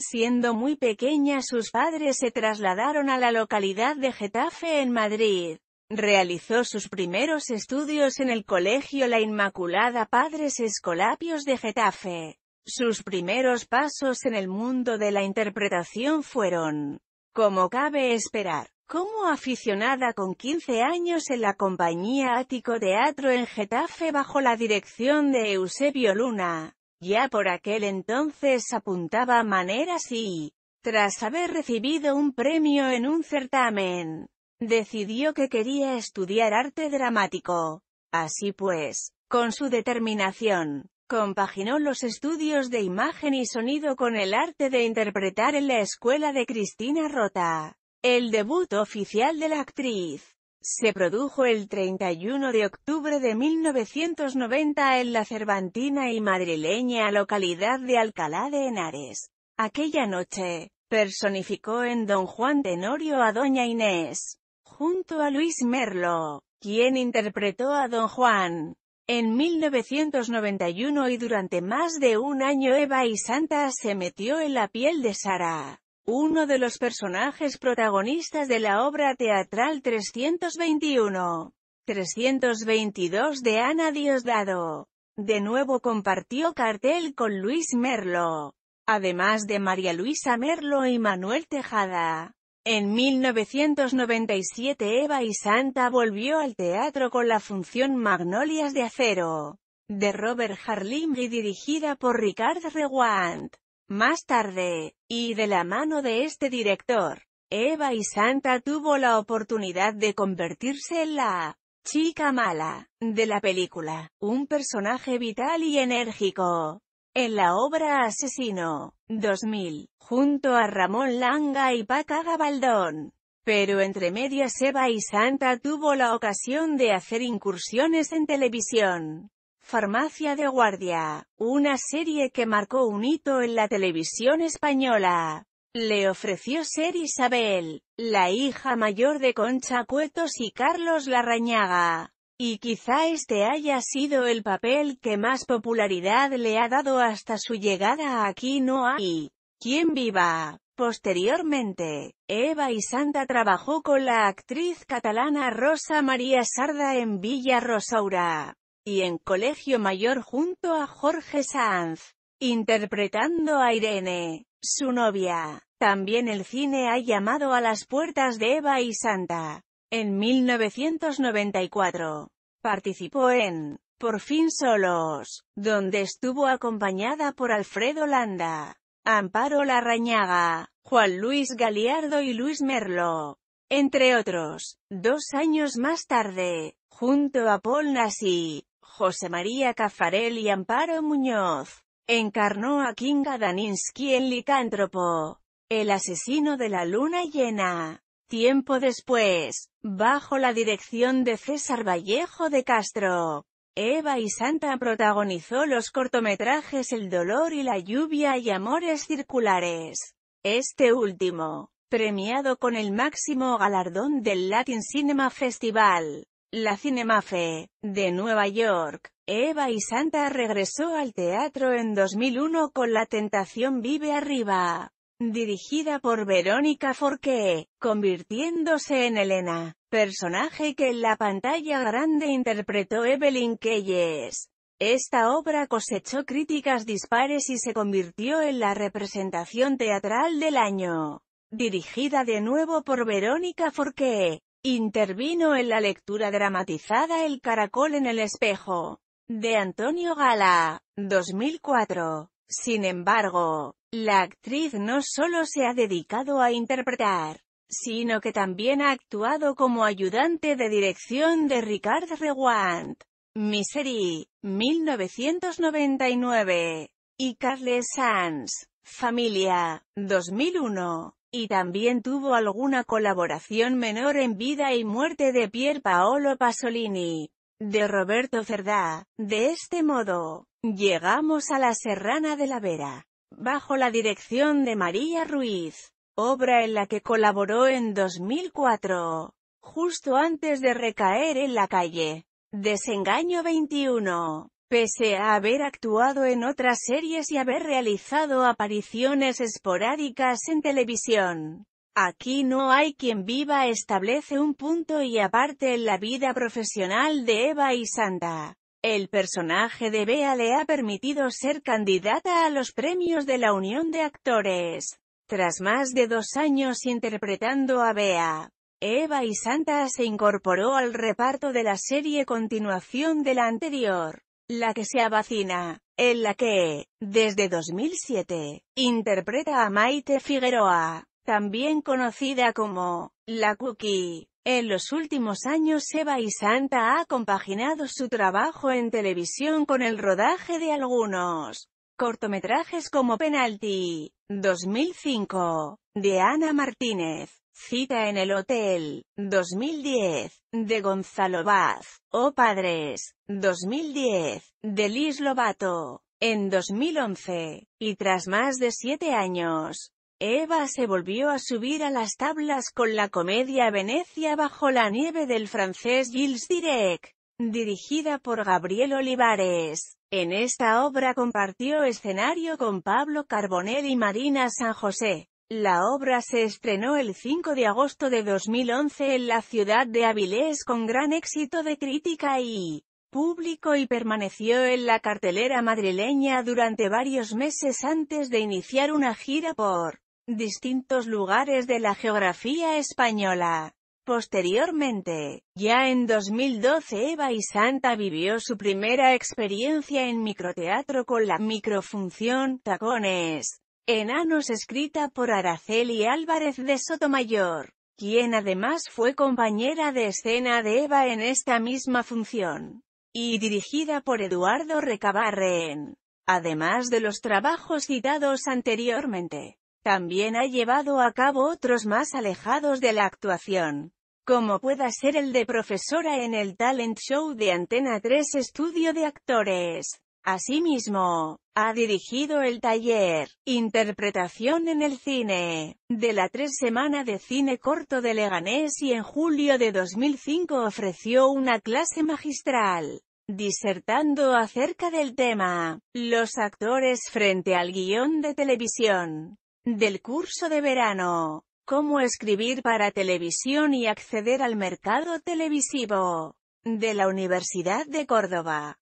Siendo muy pequeña sus padres se trasladaron a la localidad de Getafe en Madrid. Realizó sus primeros estudios en el Colegio La Inmaculada Padres Escolapios de Getafe. Sus primeros pasos en el mundo de la interpretación fueron, como cabe esperar, como aficionada con 15 años en la compañía Ático Teatro en Getafe bajo la dirección de Eusebio Luna. Ya por aquel entonces apuntaba maneras y, tras haber recibido un premio en un certamen, decidió que quería estudiar arte dramático. Así pues, con su determinación, compaginó los estudios de imagen y sonido con el arte de interpretar en la escuela de Cristina Rota. El debut oficial de la actriz se produjo el 31 de octubre de 1990 en la cervantina y madrileña localidad de Alcalá de Henares. Aquella noche, personificó en Don Juan Tenorio a Doña Inés, junto a Luis Merlo, quien interpretó a Don Juan. En 1991 y durante más de un año Eva y Santa se metió en la piel de Sara uno de los personajes protagonistas de la obra teatral 321. 322 de Ana Diosdado. De nuevo compartió cartel con Luis Merlo, además de María Luisa Merlo y Manuel Tejada. En 1997 Eva y Santa volvió al teatro con la función Magnolias de Acero, de Robert Harling y dirigida por Ricard Reguant. Más tarde, y de la mano de este director, Eva y Santa tuvo la oportunidad de convertirse en la chica mala de la película, un personaje vital y enérgico. En la obra Asesino, 2000, junto a Ramón Langa y Paca Gabaldón. Pero entre medias Eva y Santa tuvo la ocasión de hacer incursiones en televisión. Farmacia de Guardia, una serie que marcó un hito en la televisión española. Le ofreció ser Isabel, la hija mayor de Concha Cuetos y Carlos Larrañaga. Y quizá este haya sido el papel que más popularidad le ha dado hasta su llegada a Aquí no hay quien viva. Posteriormente, Eva y Santa trabajó con la actriz catalana Rosa María Sarda en Villa Rosaura y en Colegio Mayor junto a Jorge Sanz, interpretando a Irene, su novia. También el cine ha llamado a las puertas de Eva y Santa. En 1994, participó en Por fin solos, donde estuvo acompañada por Alfredo Landa, Amparo Larrañaga, Juan Luis Galiardo y Luis Merlo, entre otros. Dos años más tarde, junto a Paul Nassi, José María Cafarel y Amparo Muñoz. Encarnó a Kinga Daninsky en Licántropo, el asesino de la luna llena. Tiempo después, bajo la dirección de César Vallejo de Castro, Eva y Santa protagonizó los cortometrajes El dolor y la lluvia y Amores circulares. Este último, premiado con el máximo galardón del Latin Cinema Festival. La Cinemafe, de Nueva York, Eva y Santa regresó al teatro en 2001 con La Tentación Vive Arriba, dirigida por Verónica Forqué, convirtiéndose en Elena, personaje que en la pantalla grande interpretó Evelyn Keyes. Esta obra cosechó críticas dispares y se convirtió en la representación teatral del año. Dirigida de nuevo por Verónica Forqué, Intervino en la lectura dramatizada El caracol en el espejo, de Antonio Gala, 2004. Sin embargo, la actriz no solo se ha dedicado a interpretar, sino que también ha actuado como ayudante de dirección de Ricard Reguant, Misery, 1999, y Carles Sanz, Familia, 2001 y también tuvo alguna colaboración menor en Vida y Muerte de Pier Paolo Pasolini, de Roberto Cerdá. De este modo, llegamos a la Serrana de la Vera, bajo la dirección de María Ruiz, obra en la que colaboró en 2004, justo antes de recaer en la calle. Desengaño 21 Pese a haber actuado en otras series y haber realizado apariciones esporádicas en televisión, aquí no hay quien viva establece un punto y aparte en la vida profesional de Eva y Santa. El personaje de Bea le ha permitido ser candidata a los premios de la Unión de Actores. Tras más de dos años interpretando a Bea, Eva y Santa se incorporó al reparto de la serie continuación de la anterior la que se abacina, en la que, desde 2007, interpreta a Maite Figueroa, también conocida como La Cookie. En los últimos años Eva y Santa ha compaginado su trabajo en televisión con el rodaje de algunos Cortometrajes como Penalty, 2005, de Ana Martínez. Cita en el Hotel, 2010, de Gonzalo Vaz. O oh Padres, 2010, de Liz Lobato. En 2011, y tras más de siete años, Eva se volvió a subir a las tablas con la comedia Venecia bajo la nieve del francés Gilles Direc, dirigida por Gabriel Olivares. En esta obra compartió escenario con Pablo Carbonell y Marina San José. La obra se estrenó el 5 de agosto de 2011 en la ciudad de Avilés con gran éxito de crítica y público y permaneció en la cartelera madrileña durante varios meses antes de iniciar una gira por distintos lugares de la geografía española. Posteriormente, ya en 2012 Eva y Santa vivió su primera experiencia en microteatro con la microfunción Tacones Enanos escrita por Araceli Álvarez de Sotomayor, quien además fue compañera de escena de Eva en esta misma función, y dirigida por Eduardo Recabarren. Además de los trabajos citados anteriormente, también ha llevado a cabo otros más alejados de la actuación, como pueda ser el de profesora en el talent show de Antena 3 Estudio de Actores. Asimismo, ha dirigido el taller Interpretación en el cine de la tres semana de cine corto de Leganés y en julio de 2005 ofreció una clase magistral disertando acerca del tema Los actores frente al guión de televisión del curso de verano. Cómo escribir para televisión y acceder al mercado televisivo de la Universidad de Córdoba.